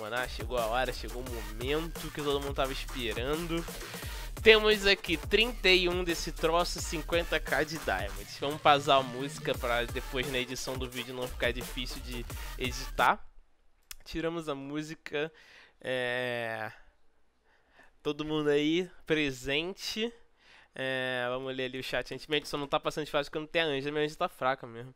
maná chegou a hora, chegou o momento que todo mundo tava esperando. Temos aqui 31 desse troço, 50k de diamonds. Vamos passar a música para depois na edição do vídeo não ficar difícil de editar. Tiramos a música. É... Todo mundo aí presente. É... Vamos ler ali o chat antemente. Só não tá passando de fase porque não tem a Anja. Minha Anja tá fraca mesmo.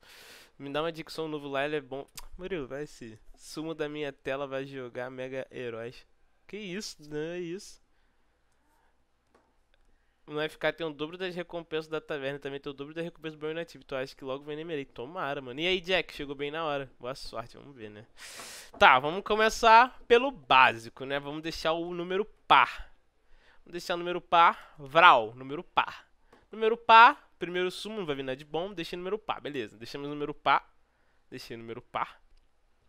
Me dá uma dicção novo lá, ele é bom. Murilo, vai se. Sumo da minha tela, vai jogar Mega Heróis. Que isso, não né? é isso. No FK tem o dobro das recompensas da taverna, também tem o dobro das recompensas do Native. Tu acha que logo vem Nemerei? Tomara, mano. E aí, Jack? Chegou bem na hora. Boa sorte, vamos ver, né? Tá, vamos começar pelo básico, né? Vamos deixar o número par. Vamos deixar o número par. Vral, número par. Número par, primeiro sumo não vai vir nada de bom, deixei número par, beleza. Deixamos número par, deixei número par.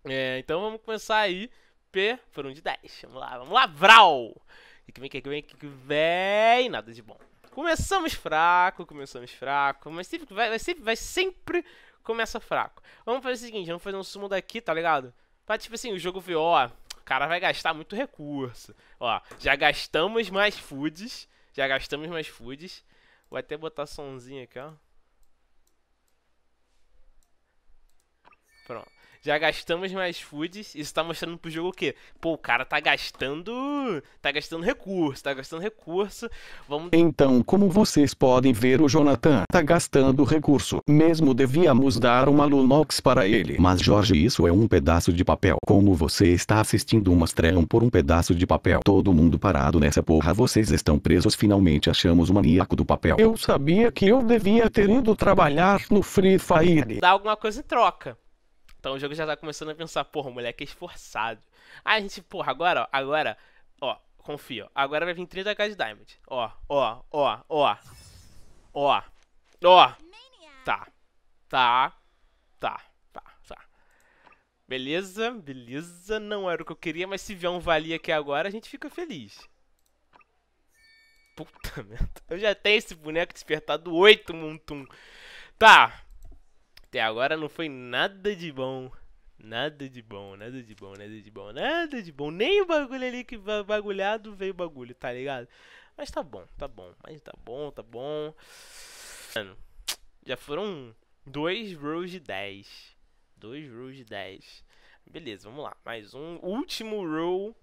É, então vamos começar aí, P foram de 10, vamos lá, vamos lá, Vral! Que vem, que vem, que vem, nada de bom. Começamos fraco, começamos fraco, mas sempre vai, vai, sempre, vai sempre começa fraco. Vamos fazer o seguinte, vamos fazer um sumo daqui, tá ligado? Pra tipo assim, o jogo ver, ó, o cara vai gastar muito recurso. Ó, já gastamos mais foods, já gastamos mais foods. Vou até botar somzinho aqui, ó. Pronto. Já gastamos mais foods. Isso tá mostrando pro jogo o quê? Pô, o cara tá gastando. Tá gastando recurso, tá gastando recurso. Vamos. Então, como vocês podem ver, o Jonathan tá gastando recurso. Mesmo devíamos dar uma Lunox para ele. Mas, Jorge, isso é um pedaço de papel. Como você está assistindo uma estreia por um pedaço de papel. Todo mundo parado nessa porra, vocês estão presos. Finalmente achamos o maníaco do papel. Eu sabia que eu devia ter ido trabalhar no Free Fire. Dá alguma coisa em troca. Então o jogo já tá começando a pensar, porra, moleque é esforçado. Aí a gente, porra, agora, ó, agora, ó, confia, ó, agora vai vir 30k de diamond. Ó, ó, ó, ó, ó, ó. Tá, tá, tá, tá, tá. Beleza, beleza, não era o que eu queria, mas se vier um valia aqui agora, a gente fica feliz. Puta merda. Eu já tenho esse boneco despertado 8, Muntum. Tá. Até agora não foi nada de bom. Nada de bom, nada de bom, nada de bom, nada de bom. Nem o bagulho ali que bagulhado veio bagulho, tá ligado? Mas tá bom, tá bom, mas tá bom, tá bom. Mano, já foram dois rolls de 10. Dois rolls de 10. Beleza, vamos lá. Mais um último roll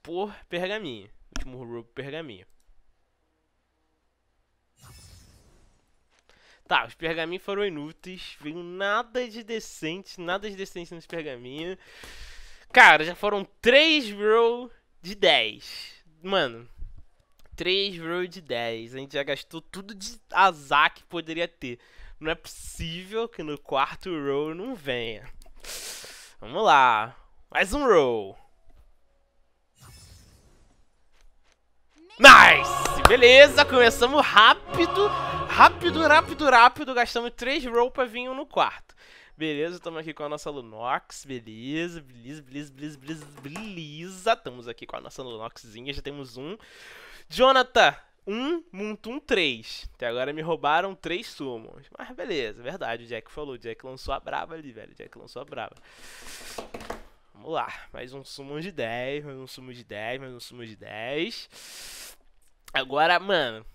por pergaminho. Último roll por pergaminho. Tá, os pergaminhos foram inúteis, veio nada de decente, nada de decente nos pergaminhos. Cara, já foram 3 bro, de 10. Mano, 3 bro, de 10. A gente já gastou tudo de azar que poderia ter. Não é possível que no quarto roll não venha. Vamos lá. Mais um roll. Nice! Beleza, começamos rápido rápido, rápido, rápido, gastamos três roupas, pra no quarto. Beleza, estamos aqui com a nossa Lunox, beleza, beleza, beleza, beleza, beleza, beleza. Estamos aqui com a nossa Lunoxzinha, já temos um. Jonathan, um, Muntum, três. Até agora me roubaram três sumos. Mas beleza, verdade, o Jack falou, o Jack lançou a brava ali, velho, o Jack lançou a brava. Vamos lá, mais um sumo de 10, mais um sumo de 10, mais um sumo de 10. Agora, mano,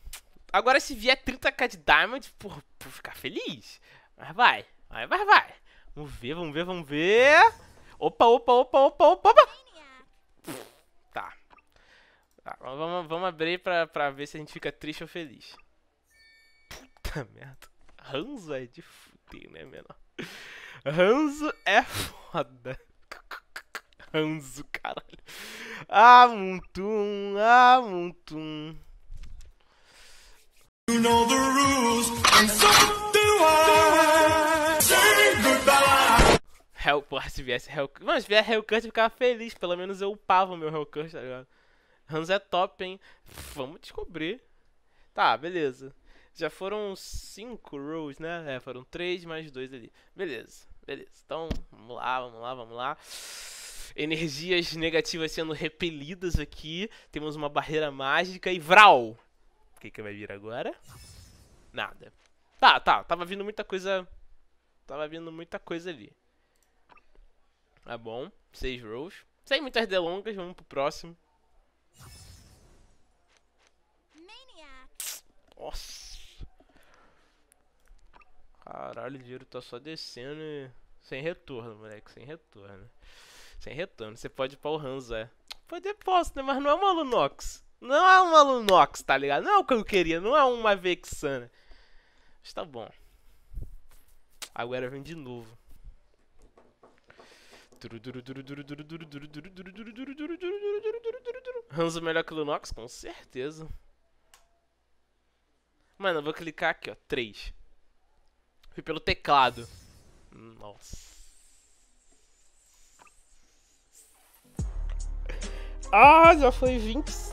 Agora, se vier 30k de Diamond, por, por ficar feliz. Mas vai, vai, vai, vai. Vamos ver, vamos ver, vamos ver. Opa, opa, opa, opa, opa, opa. Tá. tá vamos, vamos abrir pra, pra ver se a gente fica triste ou feliz. Puta merda. Ranzo é de fuder, né, menor? Ranzo é foda. Ranzo, caralho. Ah, Muntum, ah, Muntum. Help, porra, se viesse Hellcut. Mano, se eu ficava feliz. Pelo menos eu upava meu Hellcut, tá ligado? Hans é top, hein? Vamos descobrir. Tá, beleza. Já foram cinco rolls, né? É, foram três mais dois ali. Beleza, beleza. Então, vamos lá, vamos lá, vamos lá. Energias negativas sendo repelidas aqui. Temos uma barreira mágica e Vral! que, que vai vir agora? Nada. Tá, tá. Tava vindo muita coisa. Tava vindo muita coisa ali. Tá bom. Seis rolls Sem muitas delongas, vamos pro próximo. Nossa. Caralho, o dinheiro tá só descendo e... Sem retorno, moleque. Sem retorno. Sem retorno. Você pode ir pra o Hansa. Poder posso, né? Mas não é uma Lunox. Não é uma Lunox, tá ligado? Não é o que eu queria, não é uma Vexana. Mas tá bom. Agora vem de novo. Hanzo melhor que Lunox? Com certeza. Mano, eu vou clicar aqui, ó. 3. Fui pelo teclado. Nossa. Ah, já foi 25.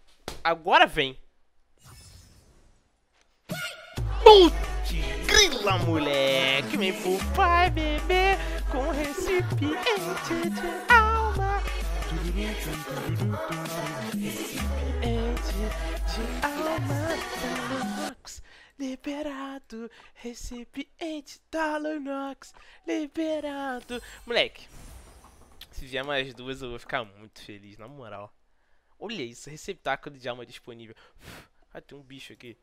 Agora vem. Put, grila, moleque. Me poupai, é bebê, com recipiente de alma. Recipiente de alma. Liberado, recipiente Talonox, liberado. Moleque, se vier mais duas eu vou ficar muito feliz, na moral. Olha isso, receptáculo de alma disponível. Ah, tem um bicho aqui.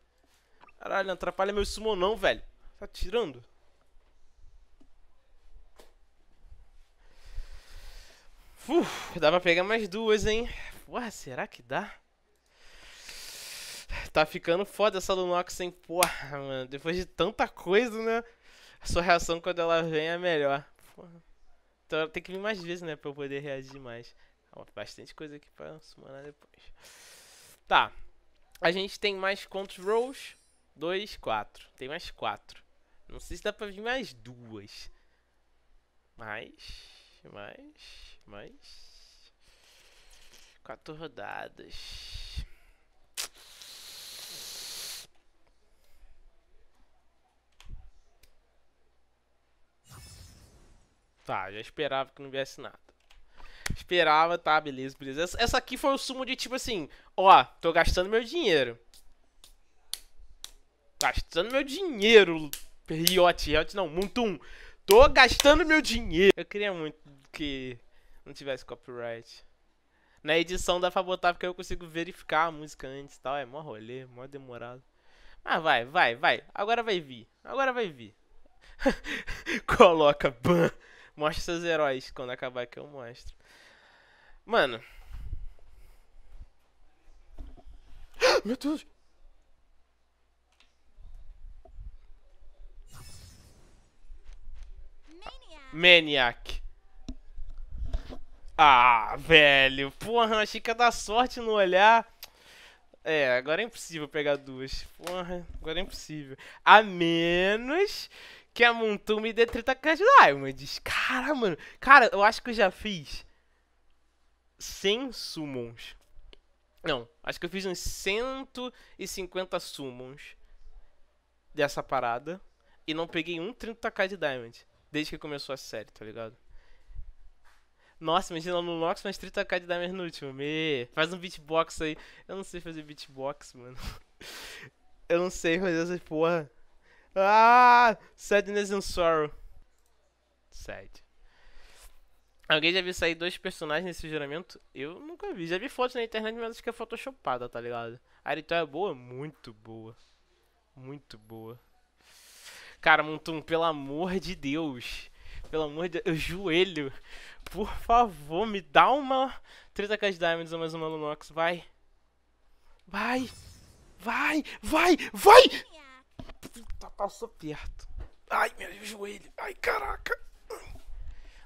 Caralho, não atrapalha meu sumo não, velho. Tá tirando? Uf, dá pra pegar mais duas, hein? Porra, será que dá? Tá ficando foda essa Lunox, hein? Porra, mano. Depois de tanta coisa, né? A sua reação quando ela vem é melhor. Porra. Então tem que vir mais vezes, né? Pra eu poder reagir mais bastante coisa aqui pra sumar depois. Tá. A gente tem mais quantos rolls? Dois, quatro. Tem mais quatro. Não sei se dá pra vir mais duas. Mais, mais, mais. Quatro rodadas. Tá, já esperava que não viesse nada. Esperava, tá, beleza, beleza. Essa, aqui foi o sumo de tipo assim, ó, tô gastando meu dinheiro. Gastando meu dinheiro, Riot, Riot não, Muntum. Tô gastando meu dinheiro. Eu queria muito que não tivesse copyright. Na edição dá pra botar porque eu consigo verificar a música antes e tal. É mó rolê, mó demorado. Mas vai, vai, vai. Agora vai vir. Agora vai vir. Coloca ban. Mostra seus heróis. Quando acabar que eu mostro. Mano. Meu Deus! Maniac. Ah, velho. Porra, achei que ia dar sorte no olhar. É, agora é impossível pegar duas. Porra, agora é impossível. A menos que a Montu me dê 30 cash diamonds. Cara, mano. Cara, eu acho que eu já fiz 100 summons. Não, acho que eu fiz uns 150 summons dessa parada e não peguei um 30k de diamond desde que começou a série, tá ligado? Nossa, imagina no Nox mais 30k de diamond no último. Me... Faz um beatbox aí. Eu não sei fazer beatbox, mano. Eu não sei fazer essa porra. Ah! Sadness and Sorrow. Sad. Alguém já viu sair dois personagens nesse juramento? Eu nunca vi. Já vi fotos na internet, mas acho que é photoshopada, tá ligado? A editorial é boa? Muito boa. Muito boa. Cara, Montum, pelo amor de Deus. Pelo amor de Deus. Eu joelho. Por favor, me dá uma 30k de diamonds ou mais uma Lunox. Vai. Vai. Vai. Vai. Vai. Puta, tá, passou tá perto. Ai, meu joelho. Ai, caraca.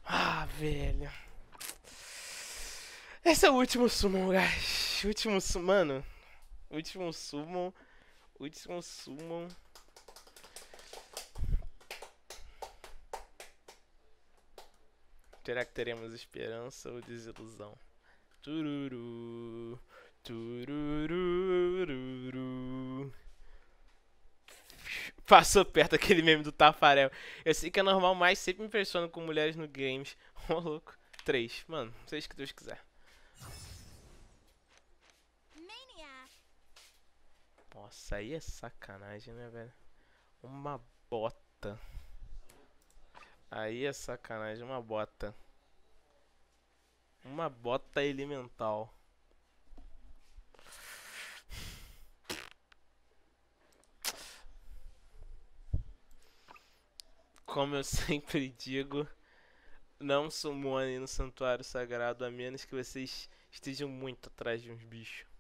Ah, velho. Esse é o último summon, guys. Último summon. Mano. Último summon. Último summon. Será que teremos esperança ou desilusão? Tururu. Tururu passou perto aquele meme do Tafarel. Eu sei que é normal, mas sempre me impressiono com mulheres no games. Ô, oh, louco. Três. Mano, seja o que Deus quiser. Nossa, aí é sacanagem, né, velho? Uma bota. Aí é sacanagem, uma bota. Uma bota elemental. Como eu sempre digo, não sumone no santuário sagrado, a menos que vocês estejam muito atrás de uns bichos.